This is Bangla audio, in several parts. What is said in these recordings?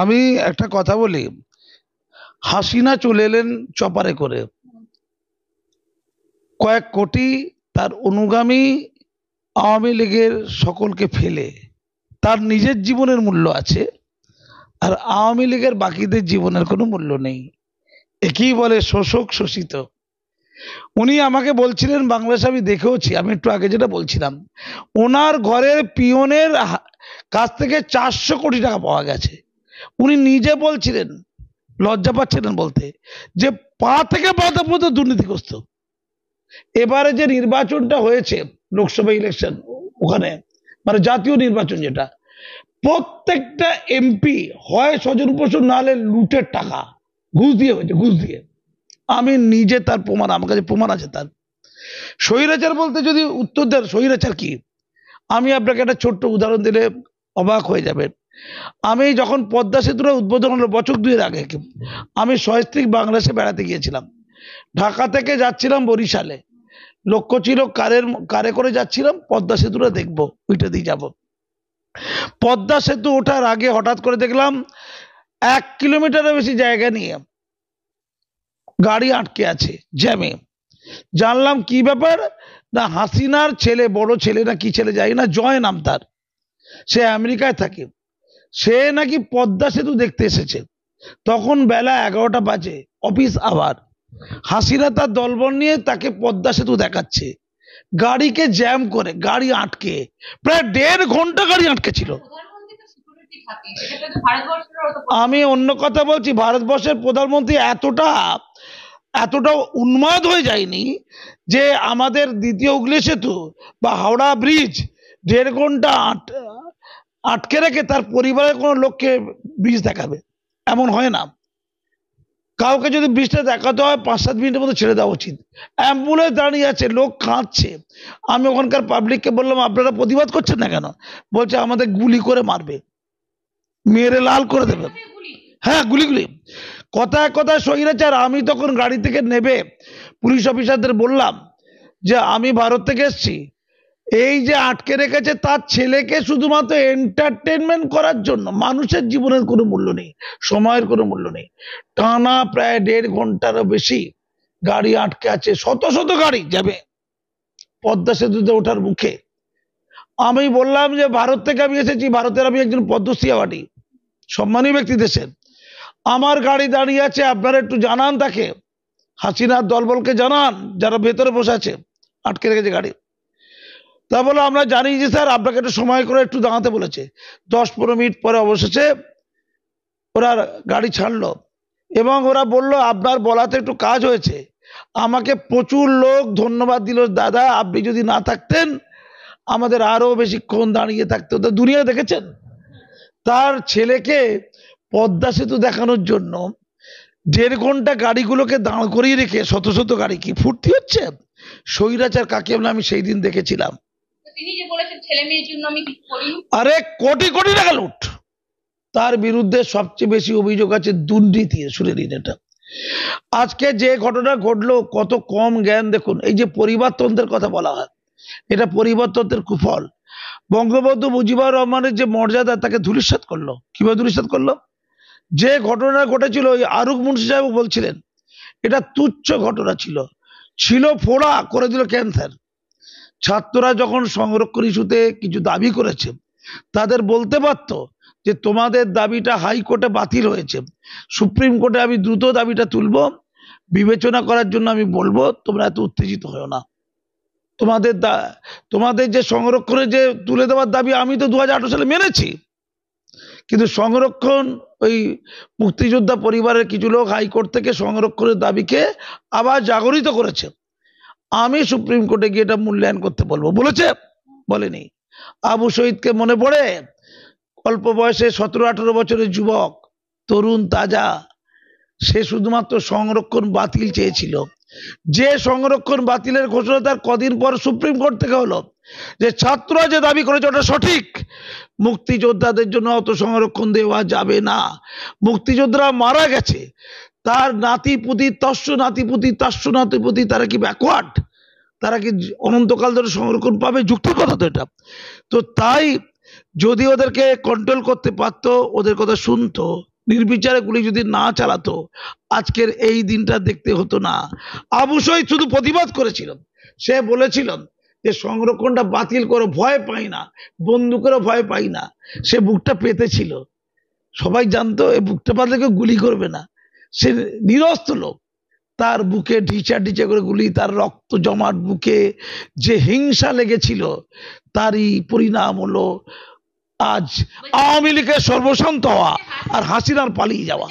আমি একটা কথা বলি হাসিনা চলে এলেন চপারে করে কয়েক কোটি তার অনুগামী আওয়ামী লীগের সকলকে ফেলে তার নিজের জীবনের মূল্য আছে আর আওয়ামী লীগের বাকিদের জীবনের কোনো মূল্য নেই একেই বলে শোষক শোষিত উনি আমাকে বলছিলেন বাংলাদেশ আমি দেখেওছি আমি একটু আগে যেটা বলছিলাম ওনার ঘরের পিয়নের কাছ থেকে চারশো কোটি টাকা পাওয়া গেছে উনি নিজে বলছিলেন লজ্জা পাচ্ছিলেন বলতে যে পা থেকে পাতা পর্যন্ত দুর্নীতিগ্রস্ত এবারে যে নির্বাচনটা হয়েছে লোকসভা ইলেকশন ওখানে মানে জাতীয় নির্বাচন যেটা প্রত্যেকটা এমপি হয় স্বজন না হলে লুটের টাকা ঘুষ দিয়ে হয়েছে ঘুষ দিয়ে আমি নিজে তার প্রমাণ আমার কাছে প্রমাণ আছে তার স্বৈরাচার বলতে যদি উত্তর দেন স্বৈরাচার কি আমি আপনাকে একটা ছোট্ট উদাহরণ দিলে অবাক হয়ে যাবেন আমি যখন পদ্মা সেতুরা উদ্বোধন হলো বছর দুয়ের আগে আমি সহস্ত্রিক বাংলাদেশে বেড়াতে গিয়েছিলাম ঢাকা থেকে যাচ্ছিলাম বরিশালে লক্ষ্য ছিল কারের কারে করে যাচ্ছিলাম পদ্মা সেতুটা দেখবো ওইটা দিয়ে যাব পদ্মা সেতু ওঠার আগে হঠাৎ করে দেখলাম এক কিলোমিটারের বেশি জায়গা নিয়ে গাড়ি আটকে আছে জ্যামে জানলাম কি ব্যাপার না হাসিনার ছেলে বড় ছেলে না কি ছেলে যাই না জয় নাম তার সে আমেরিকায় থাকে সে নাকি পদ্মা সেতু দেখতে এসেছে তখন বেলা এগারোটা বাজে অফিস আবার হাসিরা তার দলবল নিয়ে তাকে পদ্মা সেতু দেখাচ্ছে গাড়িকে জ্যাম করে গাড়ি আটকে প্রায় দেড় ঘন্টা গাড়ি আটকে ছিল আমি অন্য কথা বলছি ভারতবর্ষের প্রধানমন্ত্রী এতটা এতটা উন্মাদ হয়ে যায়নি যে আমাদের দ্বিতীয় হুগলি সেতু বা হাওড়া ব্রিজ দেড় ঘন্টা আট আটকে রেখে তার পরিবারের কোনো লোককে ব্রিজ দেখাবে এমন হয় না কাউকে যদি ব্রিজটা দেখাতে হয় পাঁচ সাত মিনিটের মধ্যে ছেড়ে দেওয়া উচিত অ্যাম্বুলেন্স দাঁড়িয়ে আছে লোক কাঁদছে আমি ওখানকার পাবলিককে বললাম আপনারা প্রতিবাদ করছেন না কেন বলছে আমাদের গুলি করে মারবে মেরে লাল করে দেবে হ্যাঁ গুলি গুলি কথায় কথায় আর আমি তখন গাড়ি থেকে নেবে পুলিশ অফিসারদের বললাম যে আমি ভারত থেকে এসছি এই যে আটকে রেখেছে তার ছেলেকে শুধুমাত্র এন্টারটেনমেন্ট করার জন্য মানুষের জীবনের কোনো মূল্য নেই সময়ের কোনো মূল্য নেই টানা প্রায় দেড় ঘন্টারও বেশি গাড়ি আটকে আছে শত শত গাড়ি যাবে পদ্মা সেতুতে ওঠার মুখে আমি বললাম যে ভারত থেকে আমি এসেছি ভারতের আমি একজন পদ্মশ্রী আওয়ার্ডি সম্মানীয় ব্যক্তি দেশের আমার গাড়ি দাঁড়িয়ে আছে আপনারা একটু জানান তাকে হাসিনার দলবলকে জানান যারা ভেতরে বসে আছে আটকে রেখেছে গাড়ি তা বলে আমরা জানি যে স্যার আপনাকে একটু সময় করে একটু দাঁড়াতে বলেছে দশ পনেরো মিনিট পরে অবশেষে ওরা গাড়ি ছাড়লো এবং ওরা বলল আপনার বলাতে একটু কাজ হয়েছে আমাকে প্রচুর লোক ধন্যবাদ দিল দাদা আপনি যদি না থাকতেন আমাদের আরও বেশিক্ষণ দাঁড়িয়ে থাকতে হতো দুনিয়া দেখেছেন তার ছেলেকে পদ্মা সেতু দেখানোর জন্য দেড় ঘন্টা গাড়িগুলোকে দাঁড় করিয়ে রেখে শত শত গাড়ি কি ফুর্তি হচ্ছে স্বৈরাচার কাকে আমি সেই দিন দেখেছিলাম তিনি যে বলেছেন ছেলে মেয়ের জন্য আমি করি আরে কোটি কোটি টাকা লুট তার বিরুদ্ধে সবচেয়ে বেশি অভিযোগ আছে দুর্নীতি শুনে নিন এটা আজকে যে ঘটনা ঘটলো কত কম জ্ঞান দেখুন এই যে পরিবারতন্ত্রের কথা বলা হয় এটা পরিবারতন্ত্রের কুফল বঙ্গবন্ধু মুজিবুর রহমানের যে মর্যাদা তাকে ধূলিসাত করলো কিভাবে ধূলিসাত করলো যে ঘটনা ঘটেছিল ওই আরুক মুন্সি সাহেব বলছিলেন এটা তুচ্ছ ঘটনা ছিল ছিল ফোড়া করে দিল ক্যান্সার ছাত্ররা যখন সংরক্ষণ ইস্যুতে কিছু দাবি করেছে তাদের বলতে পারত যে তোমাদের দাবিটা হাইকোর্টে বাতিল হয়েছে সুপ্রিম কোর্টে আমি দ্রুত দাবিটা তুলব বিবেচনা করার জন্য আমি বলবো তোমরা এত উত্তেজিত হও না তোমাদের তোমাদের যে সংরক্ষণে যে তুলে দেওয়ার দাবি আমি তো দু সালে মেনেছি কিন্তু সংরক্ষণ ওই মুক্তিযোদ্ধা পরিবারের কিছু লোক হাইকোর্ট থেকে সংরক্ষণের দাবিকে আবার জাগরিত করেছে আমি সুপ্রিম কোর্টে গিয়ে এটা মূল্যায়ন করতে বলবো বলেছে বলেনি আবু শহীদকে মনে পড়ে অল্প বয়সে সতেরো আঠেরো বছরের যুবক তরুণ তাজা সে শুধুমাত্র সংরক্ষণ বাতিল চেয়েছিল যে সংরক্ষণ বাতিলের ঘোষণা তার কদিন পর সুপ্রিম কোর্ট থেকে হলো যে ছাত্র যে দাবি করেছে ওটা সঠিক মুক্তিযোদ্ধাদের জন্য অত সংরক্ষণ দেওয়া যাবে না মুক্তিযোদ্ধারা মারা গেছে তার নাতিপুতি তস্য নাতিপুতি তাস্য নাতিপুতি তারা কি ব্যাকওয়ার্ড তারা কি অনন্তকাল ধরে সংরক্ষণ পাবে যুক্তির কথা তো এটা তো তাই যদি ওদেরকে কন্ট্রোল করতে পারত ওদের কথা শুনতো নির্বিচারে গুলি যদি না চালাতো আজকের এই দিনটা দেখতে হতো না আবু শহীদ শুধু প্রতিবাদ করেছিলেন সে বলেছিলেন যে সংরক্ষণটা বাতিল করে ভয় পাই না বন্দুকেরও ভয় পাই না সে বুকটা পেতেছিল সবাই জানতো এই বুকটা পাতলে কেউ গুলি করবে না সে নিরস্ত লোক তার বুকে ঢিচা ঢিচে করে গুলি তার রক্ত জমাট বুকে যে হিংসা লেগেছিল তারই পরিণাম হলো আজ আওয়ামী লীগের সর্বশান্ত হওয়া আর হাসিনার পালিয়ে যাওয়া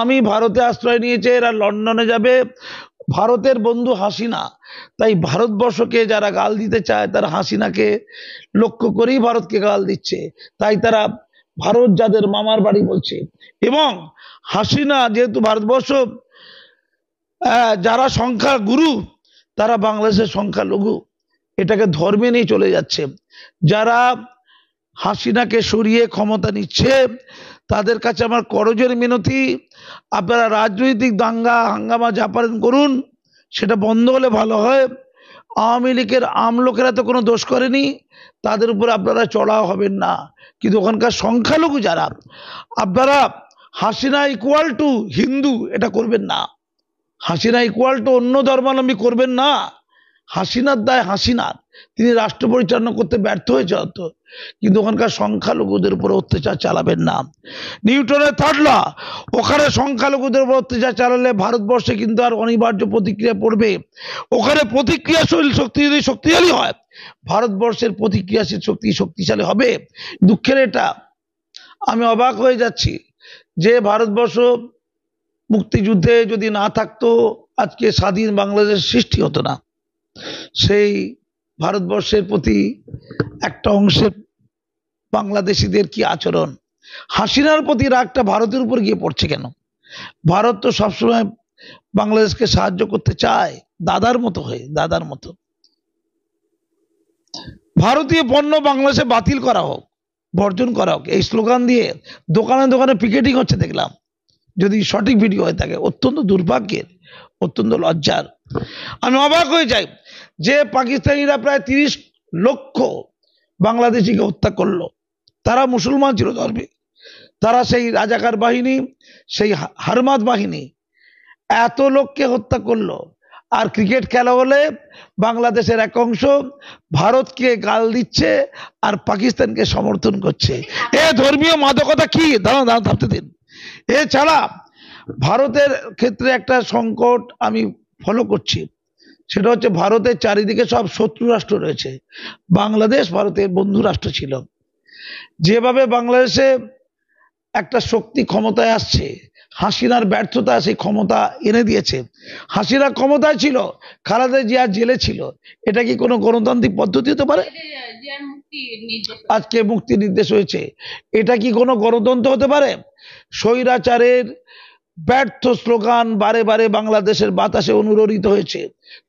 আমি ভারতে আশ্রয় নিয়েছে এরা লন্ডনে যাবে ভারতের বন্ধু হাসিনা তাই ভারতবর্ষকে যারা গাল দিতে চায় তারা হাসিনাকে লক্ষ্য করেই ভারতকে গাল দিচ্ছে তাই তারা ভারত যাদের মামার বাড়ি বলছে এবং হাসিনা যেহেতু ভারতবর্ষ যারা সংখ্যা গুরু তারা বাংলাদেশের সংখ্যা লঘু এটাকে ধর্মে নিয়ে চলে যাচ্ছে যারা হাসিনাকে সরিয়ে ক্ষমতা নিচ্ছে তাদের কাছে আমার করজের মিনতি আপনারা রাজনৈতিক দাঙ্গা হাঙ্গামা যা করুন সেটা বন্ধ হলে ভালো হয় আওয়ামী লীগের আমলোকেরা তো কোনো দোষ করেনি তাদের উপর আপনারা চড়াও হবেন না কিন্তু ওখানকার সংখ্যালঘু যারা আপনারা হাসিনা ইকুয়াল টু হিন্দু এটা করবেন না হাসিনা ইকুয়াল টু অন্য ধর্মাবলম্বী করবেন না হাসিনার দায় হাসিনার তিনি রাষ্ট্র পরিচালনা করতে ব্যর্থ হয়েছে অত কিন্তু ওখানকার সংখ্যালঘুদের উপর অত্যাচার চালাবেন না নিউটনের থাটলা ওখানে সংখ্যালঘুদের উপর অত্যাচার চালালে ভারতবর্ষে কিন্তু আর অনিবার্য প্রতিক্রিয়া পড়বে ওখানে প্রতিক্রিয়াশীল শক্তি যদি শক্তিশালী হয় ভারতবর্ষের প্রতিক্রিয়াশীল শক্তি শক্তিশালী হবে দুঃখের এটা আমি অবাক হয়ে যাচ্ছি যে ভারতবর্ষ মুক্তিযুদ্ধে যদি না থাকতো আজকে স্বাধীন বাংলাদেশ সৃষ্টি হতো না সেই ভারতবর্ষের প্রতি একটা অংশের বাংলাদেশিদের কি আচরণ হাসিনার প্রতি রাগটা ভারতের উপর গিয়ে পড়ছে কেন ভারত তো সবসময় বাংলাদেশকে সাহায্য করতে চায় দাদার মতো হয়ে দাদার মতো ভারতীয় পণ্য বাংলাদেশে বাতিল করা হোক বর্জন করা হোক এই স্লোগান দিয়ে দোকানে দোকানে পিকেটিং হচ্ছে দেখলাম যদি সঠিক ভিডিও হয়ে থাকে অত্যন্ত দুর্ভাগ্যের অত্যন্ত লজ্জার আমি অবাক হয়ে যাই যে পাকিস্তানিরা প্রায় তিরিশ লক্ষ বাংলাদেশিকে হত্যা করলো তারা মুসলমান ছিল ধর্মে তারা সেই রাজাকার বাহিনী সেই হারমাদ বাহিনী এত লোককে হত্যা করলো আর ক্রিকেট খেলা হলে বাংলাদেশের এক অংশ ভারতকে গাল দিচ্ছে আর পাকিস্তানকে সমর্থন করছে এ ধর্মীয় মাদকতা কি দাঁড়া দাঁড়া থাকতে দিন এছাড়া ভারতের ক্ষেত্রে একটা সংকট আমি ফলো করছি সেটা হচ্ছে ভারতের চারিদিকে সব শত্রু রাষ্ট্র রয়েছে বাংলাদেশ ভারতের বন্ধু রাষ্ট্র ছিল যেভাবে বাংলাদেশে একটা শক্তি ক্ষমতায় আসছে হাসিনার ব্যর্থতা সেই ক্ষমতা এনে দিয়েছে হাসিনা ক্ষমতায় ছিল খালাদা জিয়া জেলে ছিল এটা কি কোনো গণতান্ত্রিক পদ্ধতি হতে পারে আজকে মুক্তি নির্দেশ হয়েছে এটা কি কোনো গণতন্ত্র হতে পারে স্বৈরাচারের ব্যর্থ স্লোগান বারে বারে বাংলাদেশের বাতাসে অনুরোধিত হয়েছে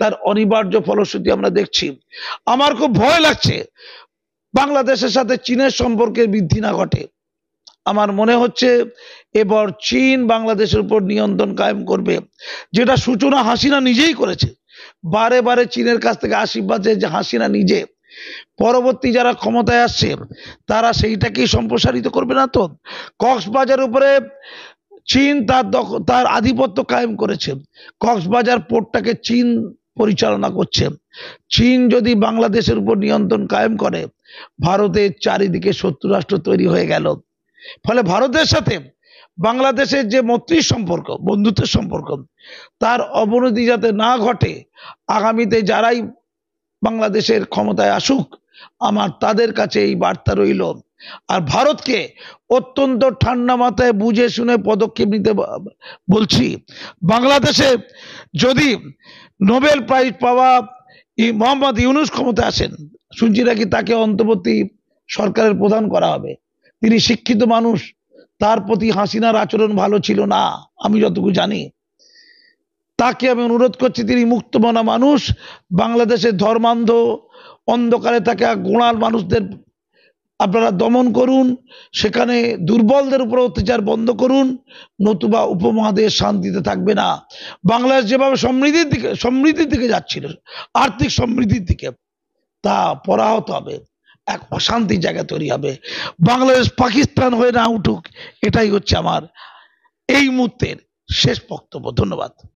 তার অনিবার্য ফলশ্রুতি আমরা দেখছি আমার খুব ভয় লাগছে বাংলাদেশের সাথে চীনের সম্পর্কের বৃদ্ধি না ঘটে আমার মনে হচ্ছে এবার চীন বাংলাদেশের উপর নিয়ন্ত্রণ কায়েম করবে যেটা সূচনা হাসিনা নিজেই করেছে বারে বারে চীনের কাছ থেকে আশীর্বাদ যে হাসিনা নিজে পরবর্তী যারা ক্ষমতায় আসছে তারা সেইটাকেই সম্প্রসারিত করবে না তো কক্সবাজার উপরে চীন তার তার আধিপত্য কায়েম করেছে কক্সবাজার পোর্টটাকে চীন পরিচালনা করছে চীন যদি বাংলাদেশের উপর নিয়ন্ত্রণ কায়েম করে ভারতের চারিদিকে শত্রুরাষ্ট্র তৈরি হয়ে গেল ফলে ভারতের সাথে বাংলাদেশের যে মৈত্রীর সম্পর্ক বন্ধুত্বের সম্পর্ক তার অবনতি যাতে না ঘটে আগামীতে যারাই বাংলাদেশের ক্ষমতায় আসুক আমার তাদের কাছে এই বার্তা রইল আর ভারতকে অত্যন্ত ঠান্ডা মাথায় বুঝে শুনে পদক্ষেপ নিতে বলছি বাংলাদেশে যদি নোবেল প্রাইজ পাওয়া মোহাম্মদ ইউনুস ক্ষমতা আসেন শুনছি নাকি তাকে অন্তর্বর্তী সরকারের প্রধান করা হবে তিনি শিক্ষিত মানুষ তার প্রতি হাসিনার আচরণ ভালো ছিল না আমি যতটুকু জানি তাকে আমি অনুরোধ করছি তিনি মুক্তমনা মানুষ বাংলাদেশের ধর্মান্ধ অন্ধকারে থাকা গোড়াল মানুষদের আপনারা দমন করুন সেখানে দুর্বলদের উপর অত্যাচার বন্ধ করুন নতুবা উপমহাদেশ শান্তিতে থাকবে না বাংলাদেশ যেভাবে সমৃদ্ধির দিকে সমৃদ্ধির দিকে যাচ্ছিল আর্থিক সমৃদ্ধির দিকে তা পরাহত হবে এক অশান্তির জায়গা তৈরি হবে বাংলাদেশ পাকিস্তান হয়ে না উঠুক এটাই হচ্ছে আমার এই মুহূর্তের শেষ বক্তব্য ধন্যবাদ